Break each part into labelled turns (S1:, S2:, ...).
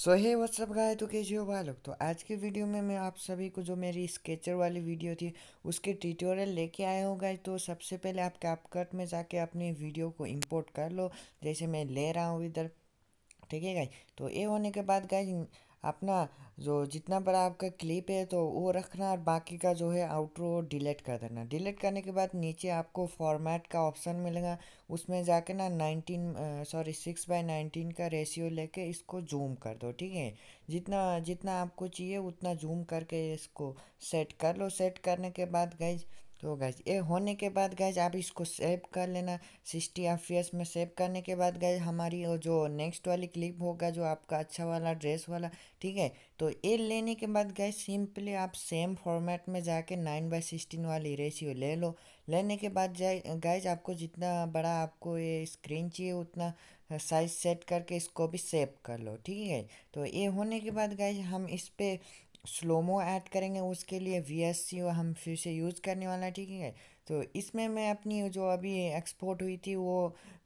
S1: सो हे WhatsApp गाय तो कैसे हो भाई लोग तो आज के वीडियो में मैं आप सभी को जो मेरी स्केचर वाली वीडियो थी उसके ट्यूटोरियल लेके आए हूँ गाय तो सबसे पहले आप कैपकट में जाके अपनी वीडियो को इंपोर्ट कर लो जैसे मैं ले रहा हूँ इधर ठीक है गाई तो ये होने के बाद गाई अपना जो जितना बड़ा आपका क्लिप है तो वो रखना और बाकी का जो है आउटरो डिलीट कर देना डिलीट करने के बाद नीचे आपको फॉर्मेट का ऑप्शन मिलेगा उसमें जाके ना 19 सॉरी सिक्स बाई नाइनटीन का रेशियो लेके इसको जूम कर दो ठीक है जितना जितना आपको चाहिए उतना जूम करके इसको सेट कर लो सेट करने के बाद गई तो गैज ये होने के बाद गैज आप इसको सेव कर लेना सिक्सटी एफ में सेव करने के बाद गैज हमारी जो नेक्स्ट वाली क्लिप होगा जो आपका अच्छा वाला ड्रेस वाला ठीक है तो ये लेने के बाद गैज सिंपली आप सेम फॉर्मेट में जाके नाइन बाई सिक्सटीन वाली रेशियो ले लो लेने के बाद जाए गैज आपको जितना बड़ा आपको ये स्क्रीन चाहिए उतना साइज सेट करके इसको भी सेव कर लो ठीक है तो ये होने के बाद गैज हम इस पर स्लोमो ऐड करेंगे उसके लिए वी एस सी हम फिर से यूज़ करने वाला ठीक है तो इसमें मैं अपनी जो अभी एक्सपोर्ट हुई थी वो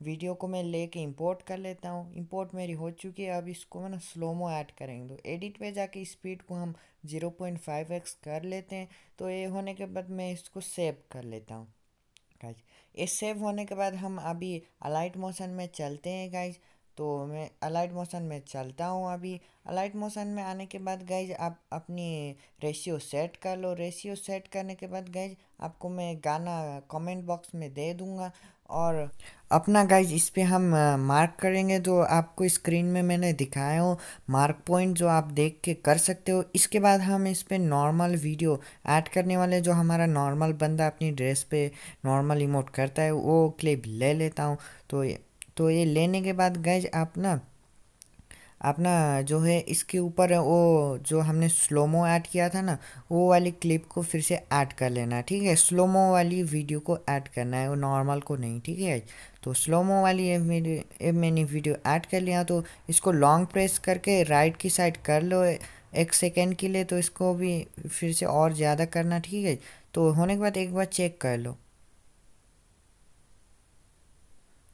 S1: वीडियो को मैं लेके इंपोर्ट कर लेता हूँ इंपोर्ट मेरी हो चुकी है अब इसको मैं ना स्लोमो ऐड करेंगे तो एडिट पे जाके स्पीड को हम 0.5x कर लेते हैं तो ये होने के बाद मैं इसको सेव कर लेता हूँ गाइज ये सेव होने के बाद हम अभी अलाइट मोशन में चलते हैं गाइज तो मैं अलाइट मोशन में चलता हूँ अभी अलाइट मोशन में आने के बाद गाइज आप अपनी रेशियो सेट कर लो रेशियो सेट करने के बाद गाइज आपको मैं गाना कमेंट बॉक्स में दे दूँगा और अपना गाइज इस पर हम मार्क करेंगे जो आपको स्क्रीन में मैंने दिखाया हो मार्क पॉइंट जो आप देख के कर सकते हो इसके बाद हम इस पर नॉर्मल वीडियो ऐड करने वाले जो हमारा नॉर्मल बंदा अपनी ड्रेस पे नॉर्मल इमोट करता है वो क्लिप ले लेता हूँ तो तो ये लेने के बाद गैज आप ना अपना जो है इसके ऊपर वो जो हमने स्लोमो ऐड किया था ना वो वाली क्लिप को फिर से ऐड कर लेना ठीक है स्लोमो वाली वीडियो को ऐड करना है वो नॉर्मल को नहीं ठीक है तो स्लोमो वाली ये मैंने वीडियो ऐड कर लिया तो इसको लॉन्ग प्रेस करके राइट की साइड कर लो एक सेकेंड के लिए तो इसको भी फिर से और ज़्यादा करना ठीक है तो होने के बाद एक बार चेक कर लो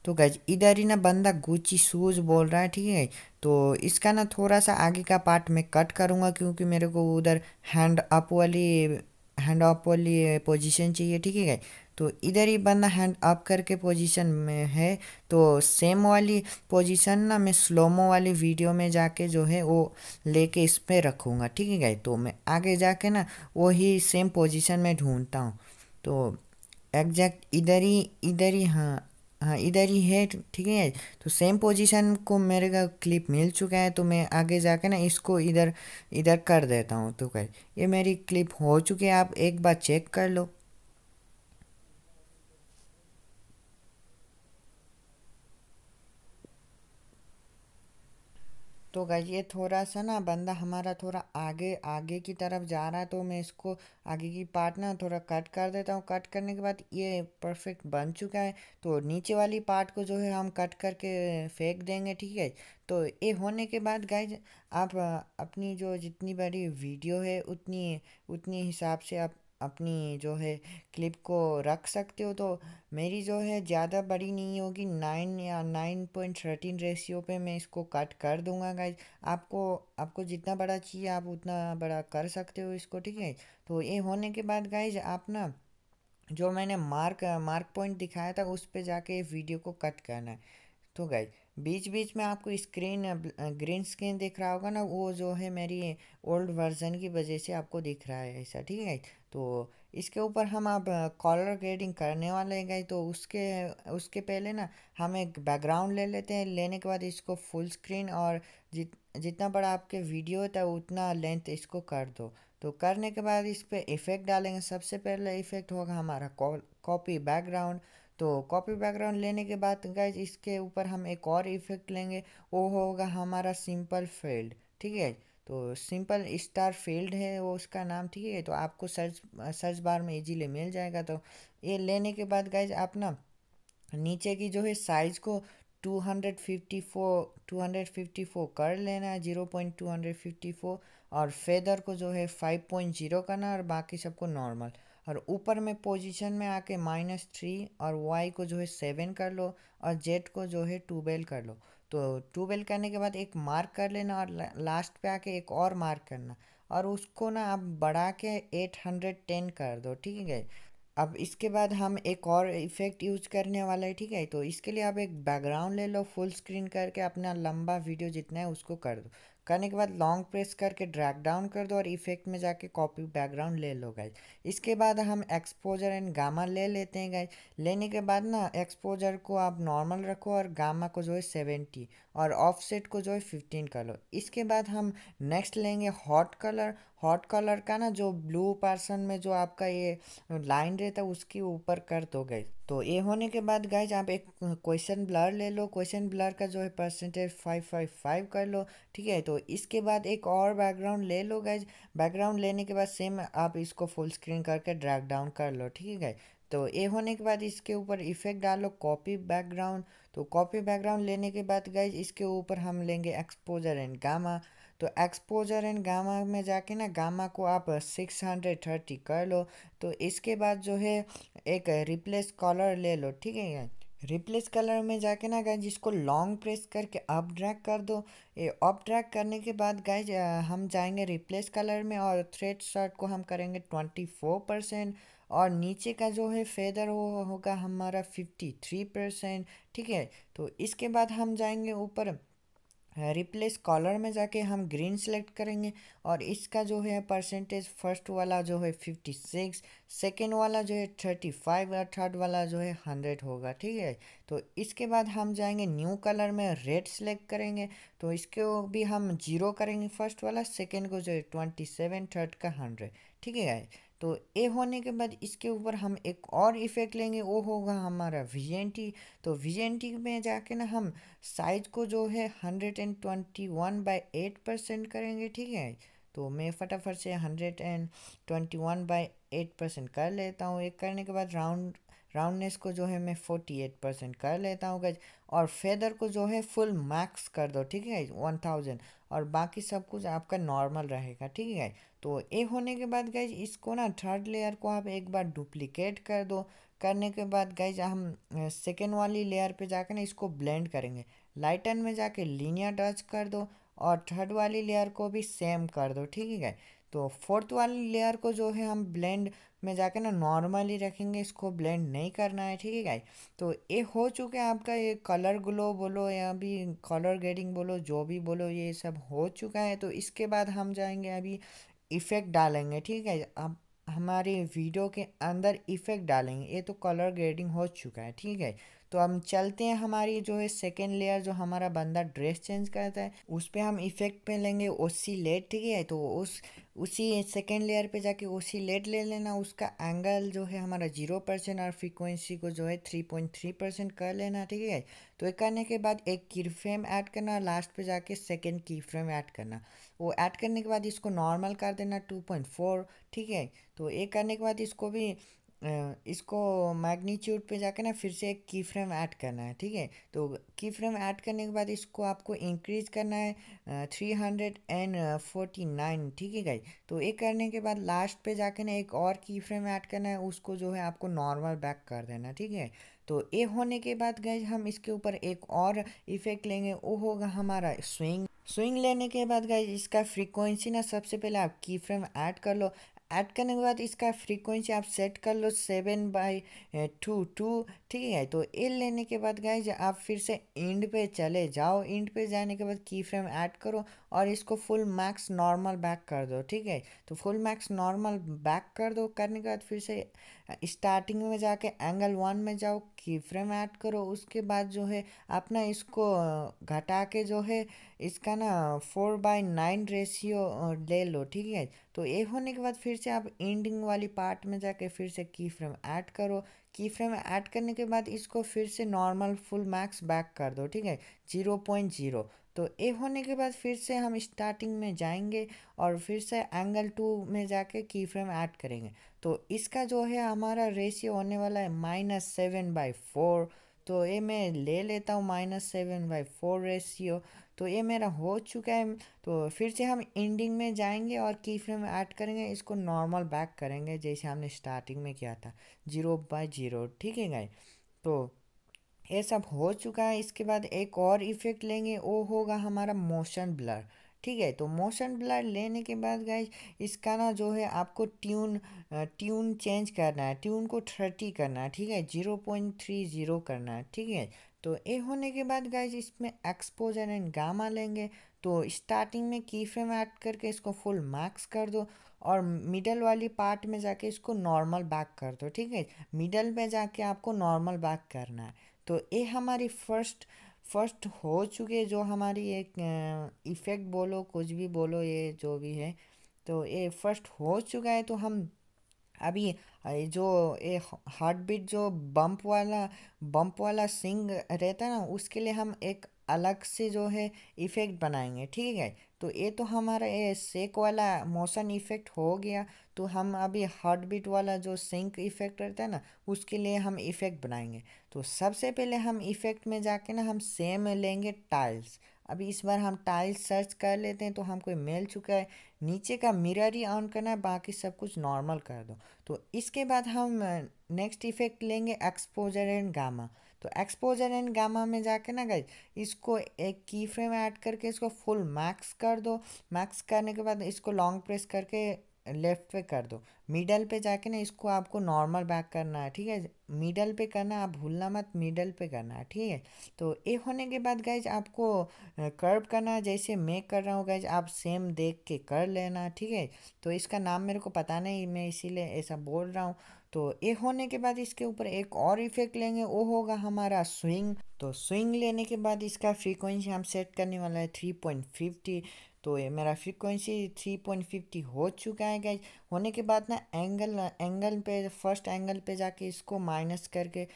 S1: तो गज इधर ही ना बंदा गुची शूज़ बोल रहा है ठीक है तो इसका ना थोड़ा सा आगे का पार्ट मैं कट करूँगा क्योंकि मेरे को उधर हैंड अप वाली हैंड अप वाली पोजीशन चाहिए ठीक है तो इधर ही बंदा हैंड अप करके पोजीशन में है तो सेम वाली पोजीशन ना मैं स्लोमो वाली वीडियो में जाके जो है वो लेके इस पर रखूँगा ठीक है तो मैं आगे जाके ना वही सेम पोजीशन में ढूंढता हूँ तो एग्जैक्ट इधर ही इधर ही हाँ हाँ इधर ही है तो ठीक है तो सेम पोजीशन को मेरे का क्लिप मिल चुका है तो मैं आगे जाके ना इसको इधर इधर कर देता हूँ तो कर ये मेरी क्लिप हो चुकी है आप एक बार चेक कर लो तो गाइज ये थोड़ा सा ना बंदा हमारा थोड़ा आगे आगे की तरफ जा रहा है तो मैं इसको आगे की पार्ट ना थोड़ा कट कर देता हूँ कट करने के बाद ये परफेक्ट बन चुका है तो नीचे वाली पार्ट को जो है हम कट करके फेंक देंगे ठीक है तो ये होने के बाद गाइज आप अपनी जो जितनी बड़ी वीडियो है उतनी उतनी हिसाब से आप अपनी जो है क्लिप को रख सकते हो तो मेरी जो है ज़्यादा बड़ी नहीं होगी नाइन या नाइन पॉइंट थर्टीन रेशियो पे मैं इसको कट कर दूंगा गाइज आपको आपको जितना बड़ा चाहिए आप उतना बड़ा कर सकते हो इसको ठीक है तो ये होने के बाद गाइज आप ना जो मैंने मार्क मार्क पॉइंट दिखाया था उस पर जाके वीडियो को कट करना है तो गाइज बीच बीच में आपको स्क्रीन ग्रीन स्क्रीन दिख रहा होगा ना वो जो है मेरी ओल्ड वर्जन की वजह से आपको दिख रहा है ऐसा ठीक है तो इसके ऊपर हम अब कॉलर ग्रेडिंग करने वाले हैं गए तो उसके उसके पहले ना हम एक बैकग्राउंड ले लेते हैं लेने के बाद इसको फुल स्क्रीन और जित जितना बड़ा आपके वीडियो होता है तो उतना लेंथ इसको कर दो तो करने के बाद इस पर इफ़ेक्ट डालेंगे सबसे पहले इफ़ेक्ट होगा हमारा कॉपी बैकग्राउंड तो कॉपी बैकग्राउंड लेने के बाद गए इसके ऊपर हम एक और इफ़ेक्ट लेंगे वो होगा हमारा सिंपल फील्ड ठीक है तो सिंपल स्टार फील्ड है वो उसका नाम ठीक है तो आपको सर्च सर्च बार में इजीली मिल जाएगा तो ये लेने के बाद गाइज आप ना नीचे की जो है साइज़ को 254 254 कर लेना है zero point two hundred fifty four और फेदर को जो है फाइव पॉइंट जीरो करना और बाकी सबको नॉर्मल और ऊपर में पोजीशन में आके माइनस थ्री और वाई को जो है सेवन कर लो और जेड को जो है टू बेल कर लो तो बेल करने के बाद एक मार्क कर लेना और लास्ट पे आके एक और मार्क करना और उसको ना आप बढ़ा के एट हंड्रेड टेन कर दो ठीक है अब इसके बाद हम एक और इफ़ेक्ट यूज करने वाला है ठीक है तो इसके लिए आप एक बैकग्राउंड ले लो फुल स्क्रीन करके अपना लंबा वीडियो जितना है उसको कर दो करने के बाद लॉन्ग प्रेस करके ड्रैग डाउन कर दो और इफेक्ट में जाके कॉपी बैकग्राउंड ले लो गाइज इसके बाद हम एक्सपोजर एंड गामा ले लेते हैं गाइज लेने के बाद ना एक्सपोजर को आप नॉर्मल रखो और गामा को जो है सेवेंटी और ऑफसेट को जो है फिफ्टीन कर लो इसके बाद हम नेक्स्ट लेंगे हॉट कलर हॉट कलर का ना जो ब्लू पार्सन में जो आपका ये लाइन रहता है उसके ऊपर कर दो गई तो ये होने के बाद गाइज आप एक क्वेश्चन ब्लर ले लो क्वेश्चन ब्लर का जो है परसेंटेज फाइव फाइव फाइव कर लो ठीक है तो इसके बाद एक और बैकग्राउंड ले लो गाइज बैकग्राउंड लेने के बाद सेम आप इसको फुल स्क्रीन करके ड्रैग डाउन कर लो ठीक है गए तो ये होने के बाद इसके ऊपर इफेक्ट डालो कॉपी बैकग्राउंड तो कॉपी बैकग्राउंड लेने के बाद गाइज इसके ऊपर हम लेंगे एक्सपोजर एंड गामा तो एक्सपोजर एंड गामा में जाके ना गामा को आप 630 कर लो तो इसके बाद जो है एक रिप्लेस कॉलर ले लो ठीक है रिप्लेस कलर में जाके ना गाइज इसको लॉन्ग प्रेस करके अप ड्रैग कर दो ये अप ड्रैग करने के बाद गाइज हम जाएंगे रिप्लेस कलर में और थ्रेड शर्ट को हम करेंगे ट्वेंटी फोर परसेंट और नीचे का जो है फेदर वो होगा हमारा फिफ्टी थ्री परसेंट ठीक है तो इसके बाद हम जाएंगे ऊपर रिप्लेस कॉलर में जाके हम ग्रीन सेलेक्ट करेंगे और इसका जो है परसेंटेज फर्स्ट वाला जो है फिफ्टी सिक्स सेकेंड वाला जो है थर्टी फाइव और थर्ड वाला जो है हंड्रेड होगा ठीक है तो इसके बाद हम जाएंगे न्यू कलर में रेड सेलेक्ट करेंगे तो इसको भी हम जीरो करेंगे फर्स्ट वाला सेकेंड को जो है ट्वेंटी सेवन थर्ड का हंड्रेड ठीक है तो ए होने के बाद इसके ऊपर हम एक और इफेक्ट लेंगे वो होगा हमारा वीजेंटी तो वीजेंटी में जाके ना हम साइज को जो है hundred and twenty one by eight percent करेंगे ठीक है तो मैं फटाफट से hundred and twenty one by eight percent कर लेता हूँ एक करने के बाद राउंड राउंडनेस को जो है मैं फोर्टी एट परसेंट कर लेता हूँ गाइज और फेदर को जो है फुल मैक्स कर दो ठीक है गाइज वन थाउजेंड और बाकी सब कुछ आपका नॉर्मल रहेगा ठीक है गाइज तो ये होने के बाद गाइज इसको ना थर्ड लेयर को आप एक बार डुप्लीकेट कर दो करने के बाद गाइज हम सेकेंड वाली लेयर पर जाकर ना इसको ब्लेंड करेंगे लाइटन में जाके लीनियर टच कर दो और थर्ड वाली लेयर को भी सेम कर दो ठीक है तो फोर्थ वाली लेयर को जो है हम ब्लेंड में जाके ना नॉर्मली रखेंगे इसको ब्लेंड नहीं करना है ठीक है गाइस तो ये हो चुका है आपका ये कलर ग्लो बोलो या भी कलर ग्रेडिंग बोलो जो भी बोलो ये सब हो चुका है तो इसके बाद हम जाएंगे अभी इफ़ेक्ट डालेंगे ठीक है अब हमारे वीडियो के अंदर इफ़ेक्ट डालेंगे ये तो कलर ग्रेडिंग हो चुका है ठीक है तो हम चलते हैं हमारी जो है सेकेंड लेयर जो हमारा बंदा ड्रेस चेंज करता है उस पर हम इफेक्ट पे लेंगे ओसी लेट ठीक है तो उस उसी सेकेंड लेयर पे जाके ओसी लेट ले लेना उसका एंगल जो है हमारा जीरो परसेंट और फ्रीक्वेंसी को जो है थ्री पॉइंट थ्री परसेंट कर लेना ठीक है तो एक करने के बाद एक की फ्रेम ऐड करना और लास्ट पे जाके सेकेंड की फ्रेम ऐड करना वो ऐड करने के बाद इसको नॉर्मल कर देना टू पॉइंट फोर ठीक है तो एक करने के बाद इसको भी इसको मैग्नीट्यूड पे जाके ना फिर से एक की फ्रेम ऐड करना है ठीक है तो की फ्रेम ऐड करने के बाद इसको आपको इंक्रीज करना है three hundred and forty nine ठीक है गाई तो ये करने के बाद लास्ट पे जाके ना एक और की फ्रेम ऐड करना है उसको जो है आपको नॉर्मल बैक कर देना ठीक है तो ये होने के बाद गए हम इसके ऊपर एक और इफेक्ट लेंगे वो होगा हमारा स्विंग स्विंग लेने के बाद गाइज इसका फ्रीक्वेंसी ना सबसे पहले आप की फ्रेम ऐड कर लो ऐड करने के बाद इसका फ्रीक्वेंसी आप सेट कर लो सेवन बाई टू टू ठीक है तो एल लेने के बाद गाइज आप फिर से इंड पे चले जाओ इंड पे जाने के बाद की फ्रेम ऐड करो और इसको फुल मैक्स नॉर्मल बैक कर दो ठीक है तो फुल मैक्स नॉर्मल बैक कर दो करने के बाद फिर से स्टार्टिंग eh, में जाके एंगल वन में जाओ की फ्रेम ऐड करो उसके बाद जो है अपना इसको eh, घटा के जो है इसका ना फोर बाय नाइन रेशियो ले लो ठीक है तो ये होने के बाद फिर से आप एंडिंग वाली पार्ट में जाके फिर से की फ्रेम ऐड करो की फ्रेम ऐड करने के बाद इसको फिर से नॉर्मल फुल मैक्स बैक कर दो ठीक है जीरो पॉइंट जीरो तो ए होने के बाद फिर से हम स्टार्टिंग में जाएंगे और फिर से एंगल टू में जाके की फ्रेम ऐड करेंगे तो इसका जो है हमारा रेशियो होने वाला है माइनस सेवन बाई फोर तो ये मैं ले लेता हूँ minus seven by four ratio तो ये मेरा हो चुका है तो फिर से हम एंडिंग में जाएंगे और की फ्रेम ऐड करेंगे इसको नॉर्मल बैक करेंगे जैसे हमने स्टार्टिंग में किया था जीरो बाय जीरो ठीक है गाइज तो ये सब हो चुका है इसके बाद एक और इफेक्ट लेंगे वो होगा हमारा मोशन ब्लर ठीक है तो मोशन ब्लर लेने के बाद गाइज इसका ना जो है आपको ट्यून ट्यून चेंज करना है ट्यून को थर्टी करना है ठीक है जीरो पॉइंट थ्री जीरो करना है ठीक है तो ए होने के बाद गाइज इसमें एक्सपोजर एंड गामा लेंगे तो स्टार्टिंग में की फ्रेम ऐड करके इसको फुल मार्क्स कर दो और मिडल वाली पार्ट में जाके इसको नॉर्मल बैक कर दो ठीक है मिडल में जाके आपको नॉर्मल बैक करना है तो ये हमारी फर्स्ट फर्स्ट हो चुके जो हमारी एक इफ़ेक्ट बोलो कुछ भी बोलो ये जो भी है तो ये फर्स्ट हो चुका है तो हम अभी जो ये हार्ट बीट जो बम्प वाला बम्प वाला सिंग रहता है ना उसके लिए हम एक अलग से जो है इफ़ेक्ट बनाएंगे ठीक है तो ये तो हमारा ये सेक वाला मोशन इफ़ेक्ट हो गया तो हम अभी हार्ट बीट वाला जो सिंक इफ़ेक्ट रहता है ना उसके लिए हम इफ़ेक्ट बनाएंगे तो सबसे पहले हम इफ़ेक्ट में जाके ना हम सेम लेंगे टाइल्स अभी इस बार हम टाइल्स सर्च कर लेते हैं तो हमको मिल चुका है नीचे का मिरर ही ऑन करना है बाकी सब कुछ नॉर्मल कर दो तो इसके बाद हम नेक्स्ट इफेक्ट लेंगे एक्सपोजर एंड गामा तो एक्सपोजर एंड गामा में जाके ना गई इसको एक की फ्रेम ऐड करके इसको फुल मैक्स कर दो मैक्स करने के बाद इसको लॉन्ग प्रेस करके लेफ़्ट पे कर दो मिडल पे जाके ना इसको आपको नॉर्मल बैक करना है ठीक है मिडल पे करना आप भूलना मत मिडल पे करना है ठीक है तो ये होने के बाद गैज आपको कर्व करना है जैसे मैं कर रहा हूँ गैज आप सेम देख के कर लेना ठीक है तो इसका नाम मेरे को पता नहीं मैं इसीलिए ऐसा बोल रहा हूँ तो ये होने के बाद इसके ऊपर एक और इफेक्ट लेंगे वो होगा हमारा स्विंग तो स्विंग लेने के बाद इसका फ्रीक्वेंसी हम सेट करने वाला है थ्री पॉइंट फिफ्टी तो ये मेरा फ्रिक्वेंसी थ्री पॉइंट फिफ्टी हो चुका है गैज होने के बाद ना एंगल एंगल पे फर्स्ट एंगल पे जाके इसको माइनस करके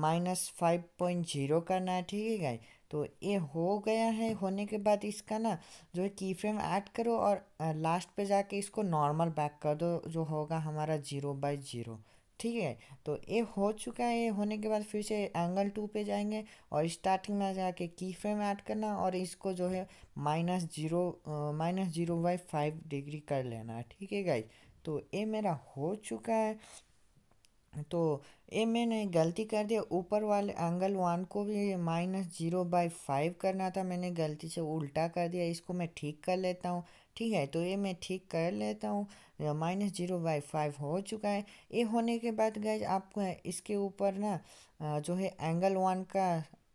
S1: माइनस फाइव पॉइंट जीरो करना है ठीक है गैज तो ये हो गया है होने के बाद इसका ना जो है की फ्रेम ऐड करो और लास्ट पे जाके इसको नॉर्मल बैक कर दो जो होगा हमारा ज़ीरो बाई ज़ीरो ठीक है तो ये हो चुका है ये होने के बाद फिर से एंगल टू पे जाएंगे और स्टार्टिंग में जाके की फ्रेम ऐड करना और इसको जो है minus zero minus zero by five degree कर लेना ठीक है गाइज तो ये मेरा हो चुका है तो ये मैंने गलती कर दिया ऊपर वाले एंगल वन को भी माइनस जीरो बाई फाइव करना था मैंने गलती से उल्टा कर दिया इसको मैं ठीक कर लेता हूँ ठीक है तो ये मैं ठीक कर लेता हूँ माइनस जीरो बाई फाइव हो चुका है ए होने के बाद गए आपको इसके ऊपर ना जो है एंगल वन का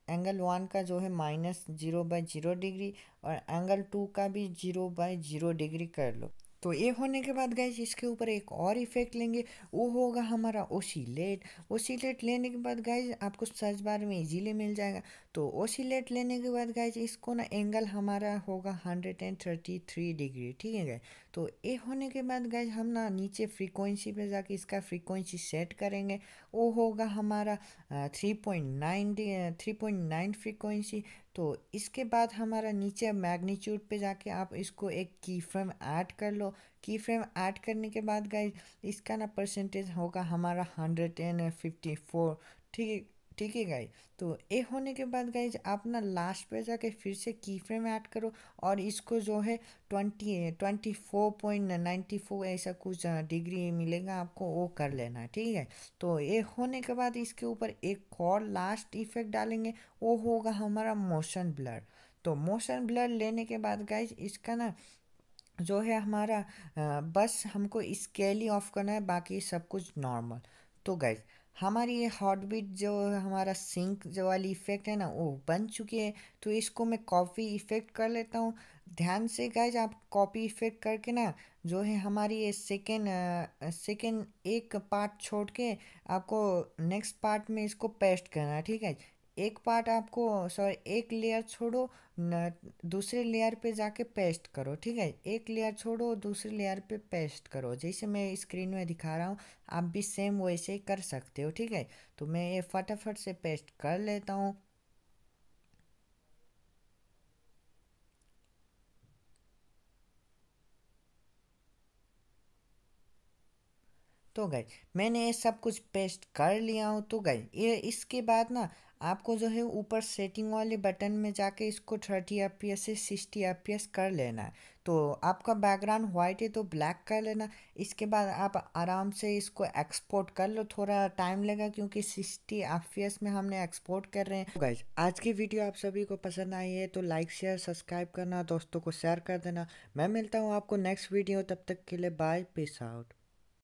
S1: एंगल वन का जो है minus zero by zero degree और एंगल टू का भी जीरो बाई जीरो डिग्री कर लो तो ये होने के बाद गैस इसके ऊपर एक और इफेक्ट लेंगे वो होगा हमारा ओसीलेट ओसीलेट लेने के बाद गैस आपको सर्च बार में इजीली मिल जाएगा तो ओसीलेट लेने के बाद गैस इसको ना एंगल हमारा होगा hundred and thirty three degree ठीक है गैस तो ये होने के बाद गैस हम ना नीचे फ्रीक्वेंसी पे जाके इसका फ्रीक्वेंसी सेट करेंगे वो होगा हमारा three point nine three point nine frequency तो इसके बाद हमारा नीचे मैग्नीट्यूड पे जाके आप इसको एक की फ्रेम ऐड कर लो की फ्रेम ऐड करने के बाद गाइज इसका ना परसेंटेज होगा हमारा हंड्रेड एंड फिफ्टी फोर ठीक है ठीक है गाइज तो ए होने के बाद गाइज आप ना लास्ट पे जाके फिर से की फ्रेम ऐड करो और इसको जो है twenty twenty four point ninety four ऐसा कुछ डिग्री मिलेगा आपको वो कर लेना ठीक है तो ए होने के बाद इसके ऊपर एक और लास्ट इफेक्ट डालेंगे वो होगा हमारा मोशन ब्लर तो मोशन ब्लर लेने के बाद गाइज इसका ना जो है हमारा बस हमको स्केली ऑफ करना है बाकी सब कुछ नॉर्मल तो गाइज हमारी ये बीट जो हमारा सिंक जो वाली इफ़ेक्ट है ना वो बन चुकी है तो इसको मैं कॉपी इफ़ेक्ट कर लेता हूँ ध्यान से गाइज आप कॉपी इफ़ेक्ट करके ना जो है हमारी ये सेकेंड सेकेंड एक पार्ट छोड़ के आपको नेक्स्ट पार्ट में इसको पेस्ट करना ठीक है एक पार्ट आपको सॉरी एक लेयर छोड़ो न दूसरे लेयर पे जाके पेस्ट करो ठीक है एक लेयर छोड़ो दूसरे लेयर पे पेस्ट करो जैसे मैं स्क्रीन में दिखा रहा हूँ आप भी सेम वैसे ही कर सकते हो ठीक है तो मैं ये फटाफट से पेस्ट कर लेता हूँ तो गई मैंने ये सब कुछ पेस्ट कर लिया हूँ तो गई ये इसके बाद ना आपको जो है ऊपर सेटिंग वाले बटन में जाके इसको थर्टी एफ पी एस से सिक्सटी एफ पी एस कर लेना है तो आपका बैकग्राउंड वाइट है तो ब्लैक कर लेना इसके बाद आप आराम से इसको एक्सपोर्ट कर लो थोड़ा टाइम लगा क्योंकि सिक्सटी एफ पी एस में हमने एक्सपोर्ट कर रहे हैं गाइज तो आज की वीडियो आप सभी को पसंद आई है तो लाइक शेयर सब्सक्राइब करना दोस्तों को शेयर कर देना मैं मिलता हूँ आपको नेक्स्ट वीडियो तब तक के लिए बाय पीस आउट